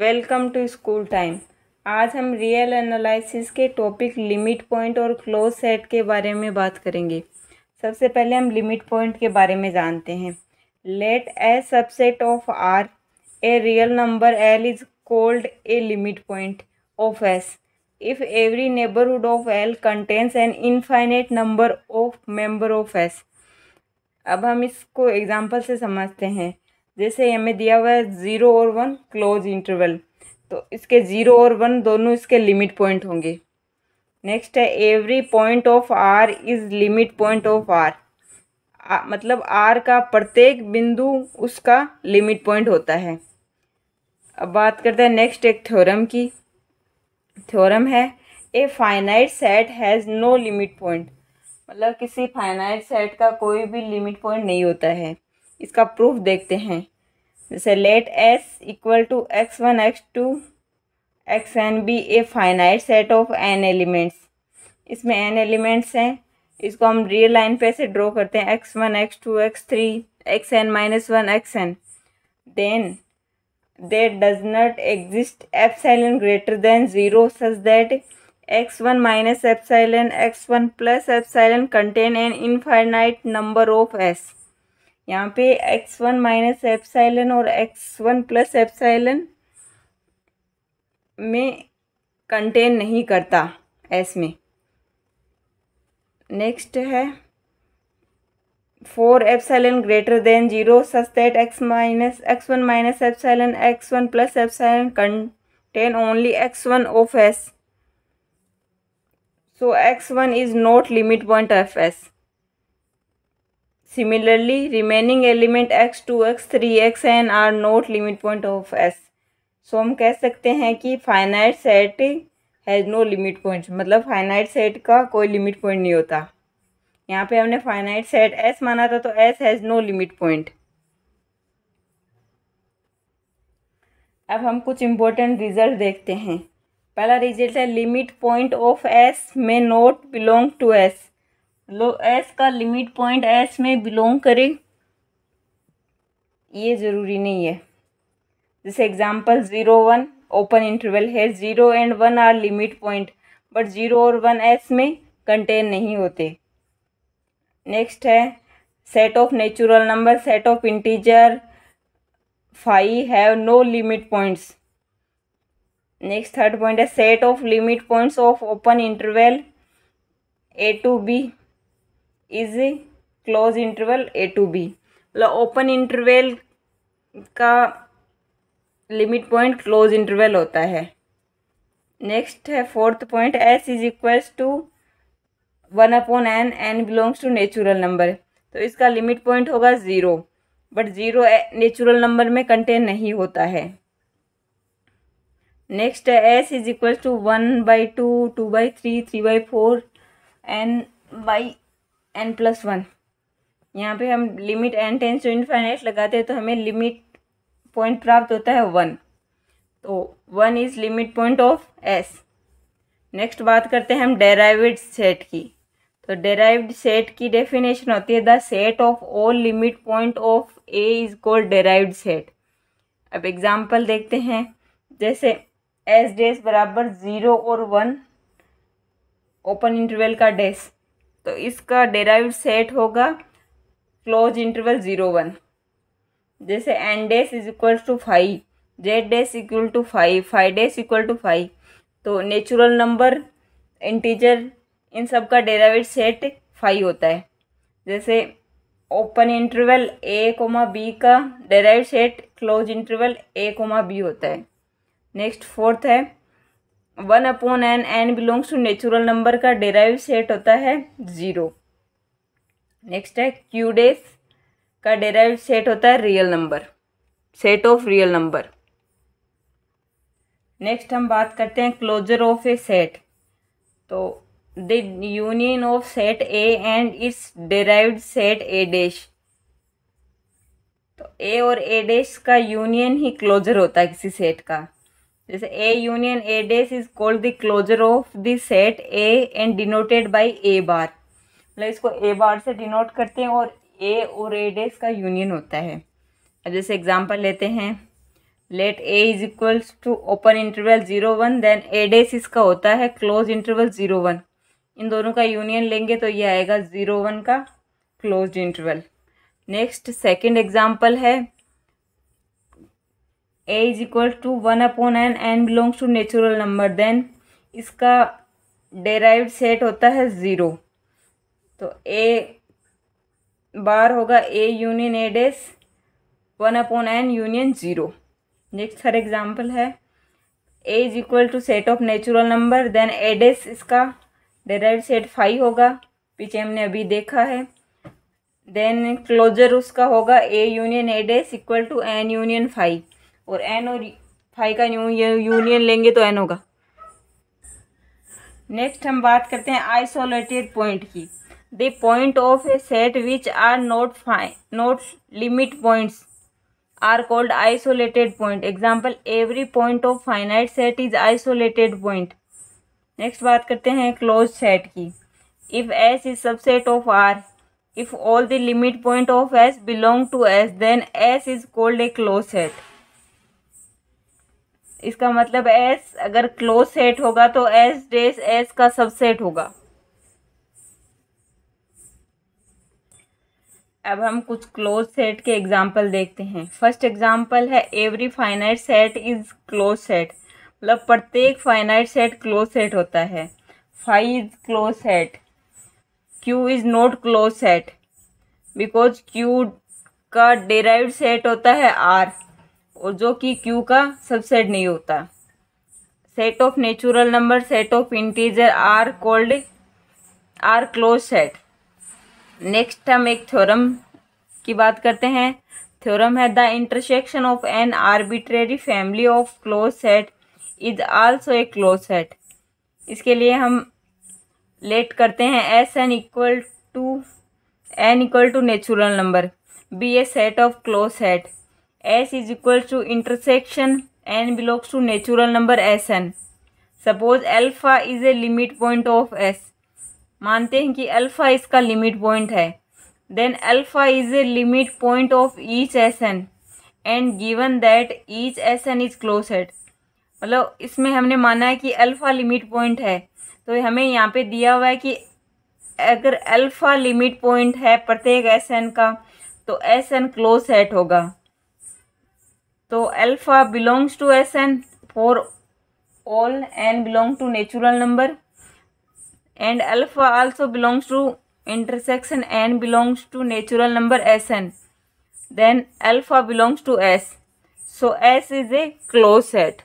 Welcome to school time आज हम real analysis के टॉपिक लिमिट पॉइंट और क्लोज सेट के बारे में बात करेंगे सबसे पहले हम लिमिट पॉइंट के बारे में जानते हैं let a subset of R a real number L is called a limit point of S if every neighbourhood of L contains an infinite number of member of S अब हम इसको example से समझते हैं जैसे हमें दिया हुआ है ज़ीरो और वन क्लोज इंटरवल तो इसके ज़ीरो और वन दोनों इसके लिमिट पॉइंट होंगे नेक्स्ट है every point of R is limit point of R मतलब आर का प्रत्येक बिंदु उसका लिमिट पॉइंट होता है अब बात करते हैं नेक्स्ट एक थ्योरम की थ्योरम है a finite set has no limit point मतलब किसी फाइनाइट सेट का कोई भी लिमिट पॉइंट नहीं होता है इसका प्रूफ देखते हैं जैसे let S equal to X one X two X N be a finite set of N elements इसमें एन एलिमेंट्स हैं इसको हम रियल लाइन पे ऐसे ड्रॉ करते हैं X one X two X three X N minus one X N then does not exist not greater than zero such that X one minus minus X one plus epsilon contain an infinite number of S यहाँ पे X one minus epsilon और X one plus epsilon में contain नहीं करता S में next है for epsilon greater than zero such that X minus X one minus epsilon X one plus epsilon contain only X one of S so x1 is not limit point of S Similarly, remaining element x, 2x, 3x N are not limit point of s. So so, हम कह सकते हैं कि finite set has no limit point मतलब finite set का कोई limit point नहीं होता यहाँ पे हमने फाइनाइट सेट एस माना था तो S has no limit point अब हम कुछ इम्पोर्टेंट रिजल्ट देखते हैं पहला रिजल्ट है लिमिट पॉइंट ऑफ एस में नोट बिलोंग टू एस लो एस का लिमिट पॉइंट एस में बिलोंग करे ये ज़रूरी नहीं है जैसे example zero one open interval है zero and one are limit point but zero और वन एस में कंटेन नहीं होते नेक्स्ट है set of natural number set of integer five have no limit points next third point है set of limit points of open interval A to B is close interval A to B मतलब open interval का limit point close interval होता है next है fourth point S is equals to one upon N N belongs to natural number तो इसका limit point होगा zero but zero natural number में contain नहीं होता है नेक्स्ट है S is equals to one by two two by three three by four N by N plus one यहाँ पे हम limit N tends to infinite लगाते हैं तो हमें लिमिट पॉइंट प्राप्त होता है वन तो one is limit point of S next बात करते हैं हम डेराइव्ड सेट की तो डेराइव्ड सेट की डेफिनेशन होती है the set of all limit point of A is called derived set अब एग्जांपल देखते हैं जैसे एस डेस बराबर ज़ीरो और वन ओपन इंटरवल का डेस तो इसका डेराइव सेट होगा क्लोज इंटरवल ज़ीरो वन जैसे N dash is equal to five Z dash equal to five five dash equal to five तो नेचुरल नंबर इंटीजर इन सब का डेराइव सेट फाइव होता है जैसे open interval A comma B का derive set close interval A comma B होता है नेक्स्ट फोर्थ है one upon N N belongs to natural number का डेराइव सेट होता है ज़ीरो नेक्स्ट है क्यूडेस का डेराइव सेट होता है real number set of real number next हम बात करते हैं क्लोजर ऑफ ए सेट तो the union of set A and its derived set A dash तो ए और ए डैश का यूनियन ही क्लोजर होता है किसी सेट का जैसे A union A dash is called the closure of the set A and denoted by A bar मतलब इसको ए बार से डिनोट करते हैं और ए और ए डेस का यूनियन होता है अब जैसे एग्जांपल लेते हैं let A is equals to open interval zero one then A dash इसका होता है क्लोज इंटरवल जीरो वन इन दोनों का यूनियन लेंगे तो ये आएगा जीरो वन का close interval next second example है A is equal to one upon N N belongs to natural number then इसका डेराइव सेट होता है ज़ीरो तो ए बार होगा A union A dash one upon N union zero next हर example है A is equal to set of natural number then A dash इसका derive set five होगा पीछे हमने अभी देखा है देन क्लोजर उसका होगा A union A dash equal to N union five और एन और फाई का यूनियन लेंगे तो एन होगा नेक्स्ट हम बात करते हैं आइसोलेटेड पॉइंट की the point of A set which are not fine not limit points are called isolated point example every point of finite set is isolated point next बात करते हैं क्लोज सेट की if S is subset of R if all the limit point of S belong to S then S is called a close set इसका मतलब S अगर close set होगा तो S dash S का subset होगा अब हम कुछ क्लोज सेट के एग्जाम्पल देखते हैं फर्स्ट एग्जाम्पल है every finite set is close set मतलब प्रत्येक फाइनाइट सेट क्लोज सेट होता है five is close set Q is not close set because Q का डेराइव सेट होता है आर और जो कि क्यू का सबसेट नहीं होता set of natural number set of integer are closed are close set next हम एक थ्योरम की बात करते हैं थ्योरम है the intersection of an arbitrary family of close set is also a close set इसके लिए हम लेट करते हैं S n equal to n equal to natural number be a set of close set S is equal to intersection n belongs to natural number S n suppose alpha is a limit point of S मानते हैं कि alpha इसका limit point है then alpha is a limit point of each S n and given that each S n is close at मतलब इसमें हमने माना है कि अल्फ़ा लिमिट पॉइंट है तो हमें यहाँ पे दिया हुआ है कि अगर अल्फ़ा लिमिट पॉइंट है प्रत्येक एस एन का तो एस एन क्लोज सेट होगा So alpha belongs to Sn for all n belong to natural number and alpha also belongs to intersection n belongs to natural number Sn. Then alpha belongs to S. So S is a closed set.